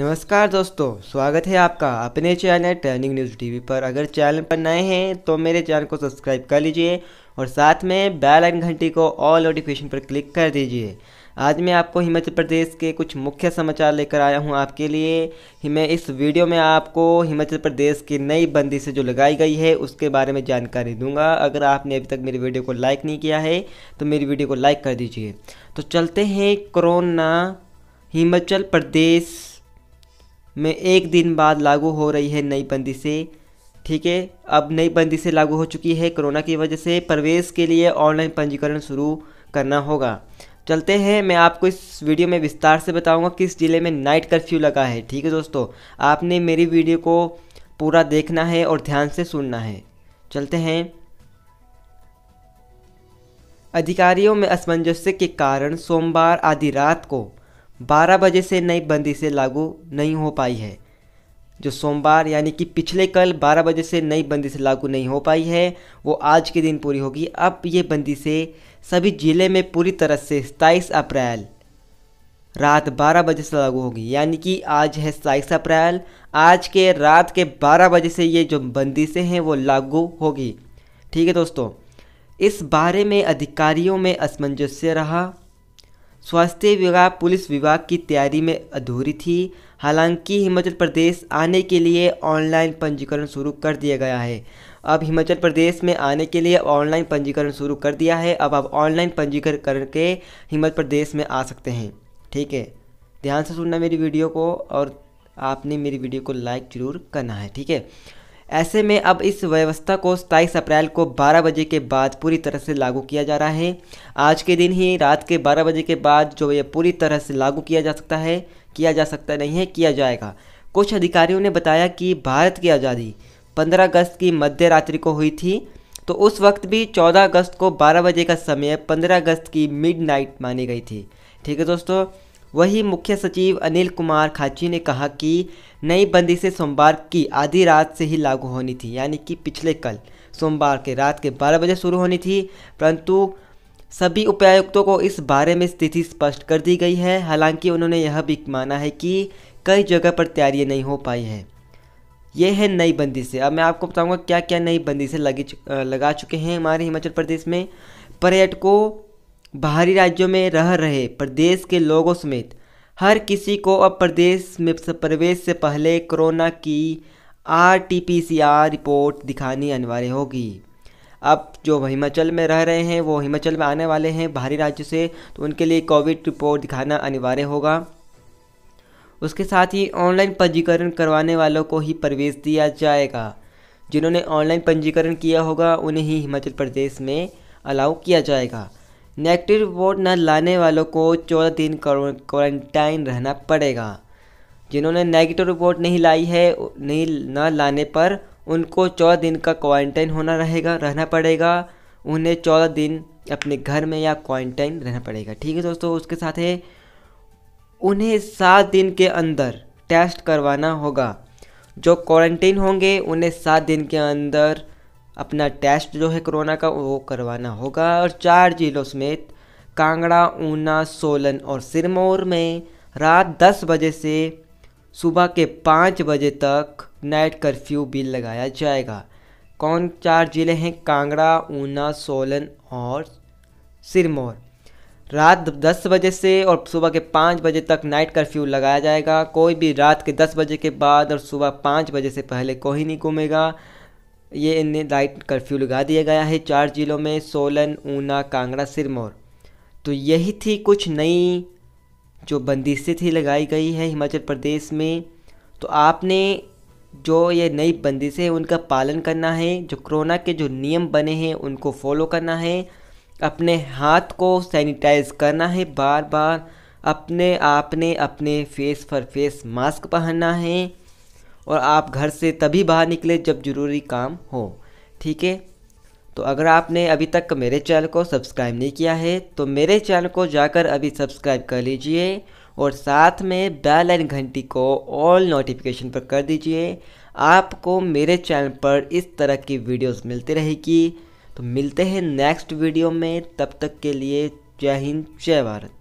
नमस्कार दोस्तों स्वागत है आपका अपने चैनल ट्रेनिंग न्यूज़ टीवी पर अगर चैनल पर नए हैं तो मेरे चैनल को सब्सक्राइब कर लीजिए और साथ में बेल आइकन घंटी को ऑल नोटिफिकेशन पर क्लिक कर दीजिए आज मैं आपको हिमाचल प्रदेश के कुछ मुख्य समाचार लेकर आया हूं आपके लिए मैं इस वीडियो में आपको हिमाचल प्रदेश की नई बंदी से जो लगाई गई है उसके बारे में जानकारी दूंगा अगर आपने अभी तक मेरी वीडियो को लाइक नहीं किया है तो मेरी वीडियो को लाइक कर दीजिए तो चलते हैं कोरोना हिमाचल प्रदेश में एक दिन बाद लागू हो रही है नई बंदिशें ठीक है अब नई बंदिशें लागू हो चुकी है कोरोना की वजह से प्रवेश के लिए ऑनलाइन पंजीकरण शुरू करना होगा चलते हैं मैं आपको इस वीडियो में विस्तार से बताऊंगा किस ज़िले में नाइट कर्फ्यू लगा है ठीक है दोस्तों आपने मेरी वीडियो को पूरा देखना है और ध्यान से सुनना है चलते हैं अधिकारियों में असमंजस्य के कारण सोमवार आधी रात को 12 बजे से नई बंदी से लागू नहीं हो पाई है जो सोमवार यानी कि पिछले कल 12 बजे से नई बंदी से लागू नहीं हो पाई है वो आज के दिन पूरी होगी अब ये बंदी से सभी ज़िले में पूरी तरह से सताईस अप्रैल रात 12 बजे से लागू होगी यानी कि आज है सताईस अप्रैल आज के रात के 12 बजे से ये जो बंदिशें हैं वो लागू होगी ठीक है दोस्तों इस बारे में अधिकारियों में असमंजस्य रहा स्वास्थ्य विभाग पुलिस विभाग की तैयारी में अधूरी थी हालांकि हिमाचल प्रदेश आने के लिए ऑनलाइन पंजीकरण शुरू कर दिया गया है अब हिमाचल प्रदेश में आने के लिए ऑनलाइन पंजीकरण शुरू कर दिया है अब आप ऑनलाइन पंजीकरण करके हिमाचल प्रदेश में आ सकते हैं ठीक है ध्यान से सुनना मेरी वीडियो को और आपने मेरी वीडियो को लाइक ज़रूर करना है ठीक है ऐसे में अब इस व्यवस्था को सताईस अप्रैल को 12 बजे के बाद पूरी तरह से लागू किया जा रहा है आज के दिन ही रात के 12 बजे के बाद जो ये पूरी तरह से लागू किया जा सकता है किया जा सकता नहीं है किया जाएगा कुछ अधिकारियों ने बताया कि भारत की आज़ादी 15 अगस्त की मध्य रात्रि को हुई थी तो उस वक्त भी 14 अगस्त को 12 बजे का समय 15 अगस्त की मिड मानी गई थी ठीक है दोस्तों वहीं मुख्य सचिव अनिल कुमार खाची ने कहा कि नई बंदी से सोमवार की आधी रात से ही लागू होनी थी यानी कि पिछले कल सोमवार के रात के 12 बजे शुरू होनी थी परंतु सभी उपायुक्तों को इस बारे में स्थिति स्पष्ट कर दी गई है हालांकि उन्होंने यह भी माना है कि कई जगह पर तैयारियाँ नहीं हो पाई है ये है नई बंदी से अब मैं आपको बताऊंगा क्या क्या नई बंदी से लगी लगा चुके हैं हमारे हिमाचल प्रदेश में पर्यटकों बाहरी राज्यों में रह रहे प्रदेश के लोगों समेत हर किसी को अब प्रदेश में प्रवेश से पहले कोरोना की R T P C R report दिखानी अनिवार्य होगी अब जो हिमाचल में रह रहे हैं वो हिमाचल में आने वाले हैं बाहरी राज्यों से तो उनके लिए कोविड रिपोर्ट दिखाना अनिवार्य होगा उसके साथ ही ऑनलाइन पंजीकरण करवाने वालों को ही प्रवेश दिया जाएगा जिन्होंने ऑनलाइन पंजीकरण किया होगा उन्हें ही हिमाचल प्रदेश में अलाउ किया जाएगा नेगेटिव रिपोर्ट न लाने वालों को चौदह दिन क्वारंटाइन रहना पड़ेगा जिन्होंने नेगेटिव रिपोर्ट नहीं लाई है नहीं न लाने पर उनको चौदह दिन का क्वारंटाइन होना रहेगा रहना पड़ेगा उन्हें चौदह दिन अपने घर में या क्वारंटाइन रहना पड़ेगा ठीक है दोस्तों उसके साथ है उन्हें सात दिन के अंदर टेस्ट करवाना होगा जो क्वारंटीन होंगे उन्हें सात दिन के अंदर अपना टेस्ट जो है कोरोना का वो करवाना होगा और चार जिलों समेत कांगड़ा ऊना सोलन और सिरमौर में रात दस बजे से सुबह के पाँच बजे तक नाइट कर्फ्यू भी लगाया जाएगा कौन चार ज़िले हैं कांगड़ा ऊना सोलन और सिरमौर रात दस बजे से और सुबह के पाँच बजे तक नाइट कर्फ्यू लगाया जाएगा कोई भी रात के दस बजे के बाद और सुबह पाँच बजे से पहले कोई नहीं घूमेगा ये इन नाइट कर्फ्यू लगा दिया गया है चार जिलों में सोलन ऊना कांगड़ा सिरमौर तो यही थी कुछ नई जो बंदिशें थी लगाई गई है हिमाचल प्रदेश में तो आपने जो ये नई बंदिशें हैं उनका पालन करना है जो कोरोना के जो नियम बने हैं उनको फॉलो करना है अपने हाथ को सैनिटाइज करना है बार बार अपने आपने अपने फेस पर फेस मास्क पहनना है और आप घर से तभी बाहर निकले जब ज़रूरी काम हो ठीक है तो अगर आपने अभी तक मेरे चैनल को सब्सक्राइब नहीं किया है तो मेरे चैनल को जाकर अभी सब्सक्राइब कर लीजिए और साथ में बेल एंड घंटी को ऑल नोटिफिकेशन पर कर दीजिए आपको मेरे चैनल पर इस तरह की वीडियोस मिलती रहेगी तो मिलते हैं नेक्स्ट वीडियो में तब तक के लिए जय हिंद जय भारत